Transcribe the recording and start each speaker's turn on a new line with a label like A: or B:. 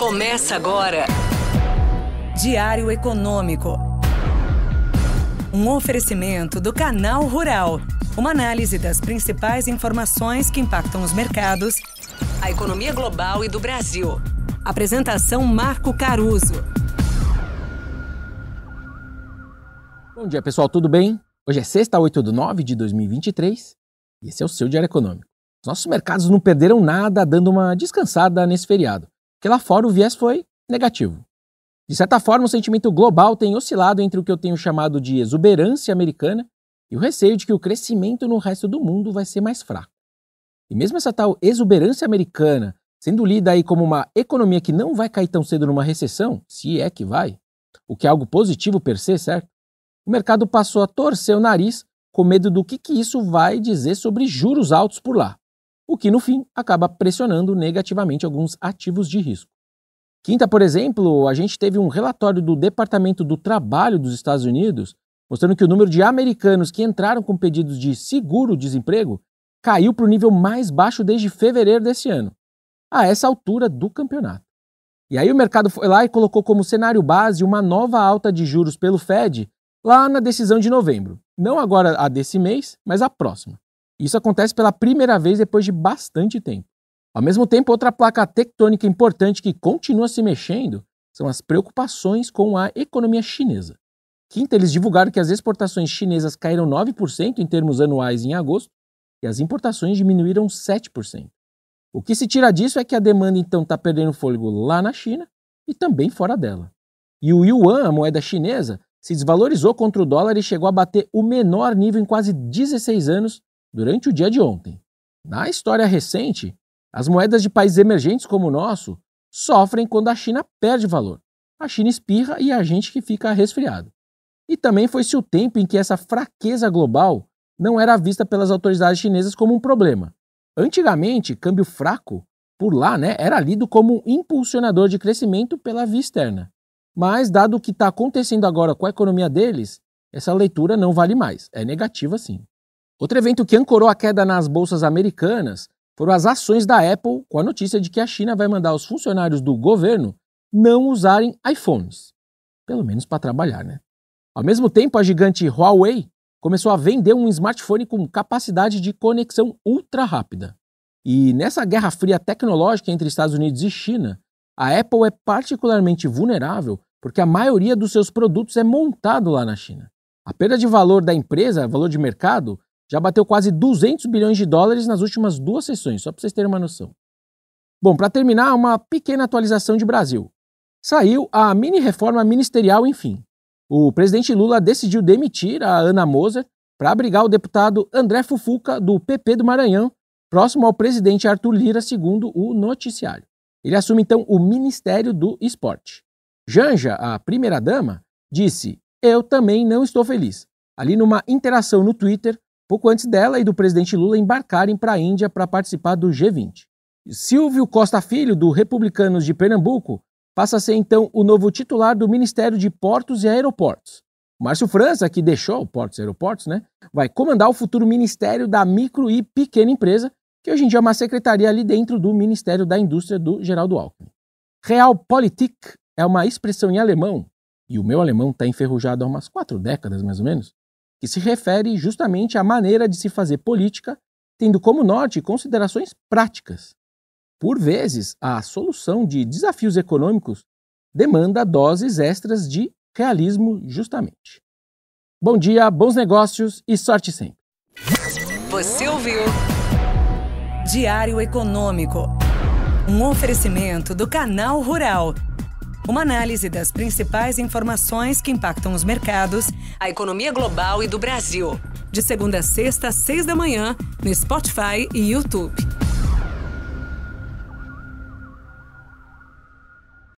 A: Começa agora. Diário Econômico. Um oferecimento do Canal Rural. Uma análise das principais informações que impactam os mercados, a economia global e do Brasil. Apresentação Marco Caruso.
B: Bom dia, pessoal, tudo bem? Hoje é sexta, 8 de nove de 2023 e esse é o seu Diário Econômico. nossos mercados não perderam nada dando uma descansada nesse feriado aquela lá fora o viés foi negativo. De certa forma, o sentimento global tem oscilado entre o que eu tenho chamado de exuberância americana e o receio de que o crescimento no resto do mundo vai ser mais fraco. E mesmo essa tal exuberância americana sendo lida aí como uma economia que não vai cair tão cedo numa recessão, se é que vai, o que é algo positivo per se, certo? O mercado passou a torcer o nariz com medo do que, que isso vai dizer sobre juros altos por lá o que no fim acaba pressionando negativamente alguns ativos de risco. Quinta, por exemplo, a gente teve um relatório do Departamento do Trabalho dos Estados Unidos mostrando que o número de americanos que entraram com pedidos de seguro-desemprego caiu para o nível mais baixo desde fevereiro desse ano, a essa altura do campeonato. E aí o mercado foi lá e colocou como cenário base uma nova alta de juros pelo Fed lá na decisão de novembro. Não agora a desse mês, mas a próxima. Isso acontece pela primeira vez depois de bastante tempo. Ao mesmo tempo, outra placa tectônica importante que continua se mexendo são as preocupações com a economia chinesa. Quinta, eles divulgaram que as exportações chinesas caíram 9% em termos anuais em agosto e as importações diminuíram 7%. O que se tira disso é que a demanda então está perdendo fôlego lá na China e também fora dela. E o yuan, a moeda chinesa, se desvalorizou contra o dólar e chegou a bater o menor nível em quase 16 anos durante o dia de ontem. Na história recente, as moedas de países emergentes como o nosso sofrem quando a China perde valor. A China espirra e é a gente que fica resfriado. E também foi-se o tempo em que essa fraqueza global não era vista pelas autoridades chinesas como um problema. Antigamente, câmbio fraco, por lá, né, era lido como um impulsionador de crescimento pela via externa. Mas, dado o que está acontecendo agora com a economia deles, essa leitura não vale mais. É negativa, sim. Outro evento que ancorou a queda nas bolsas americanas foram as ações da Apple com a notícia de que a China vai mandar os funcionários do governo não usarem iPhones. Pelo menos para trabalhar, né? Ao mesmo tempo, a gigante Huawei começou a vender um smartphone com capacidade de conexão ultra rápida. E nessa guerra fria tecnológica entre Estados Unidos e China, a Apple é particularmente vulnerável porque a maioria dos seus produtos é montado lá na China. A perda de valor da empresa, valor de mercado, já bateu quase 200 bilhões de dólares nas últimas duas sessões, só para vocês terem uma noção. Bom, para terminar, uma pequena atualização de Brasil. Saiu a mini reforma ministerial, enfim. O presidente Lula decidiu demitir a Ana Moser para abrigar o deputado André Fufuca, do PP do Maranhão, próximo ao presidente Arthur Lira, segundo o noticiário. Ele assume então o Ministério do Esporte. Janja, a primeira-dama, disse: Eu também não estou feliz. Ali numa interação no Twitter pouco antes dela e do presidente Lula embarcarem para a Índia para participar do G20. Silvio Costa Filho, do Republicanos de Pernambuco, passa a ser então o novo titular do Ministério de Portos e Aeroportos. Márcio França, que deixou Portos e Aeroportos, né, vai comandar o futuro Ministério da Micro e Pequena Empresa, que hoje em dia é uma secretaria ali dentro do Ministério da Indústria do Geraldo Alckmin. Realpolitik é uma expressão em alemão, e o meu alemão está enferrujado há umas quatro décadas mais ou menos, que se refere justamente à maneira de se fazer política, tendo como norte considerações práticas. Por vezes, a solução de desafios econômicos demanda doses extras de realismo, justamente. Bom dia, bons negócios e sorte sempre.
A: Você ouviu Diário Econômico, um oferecimento do canal Rural. Uma análise das principais informações que impactam os mercados, a economia global e do Brasil. De segunda a sexta, às seis da manhã, no Spotify e YouTube.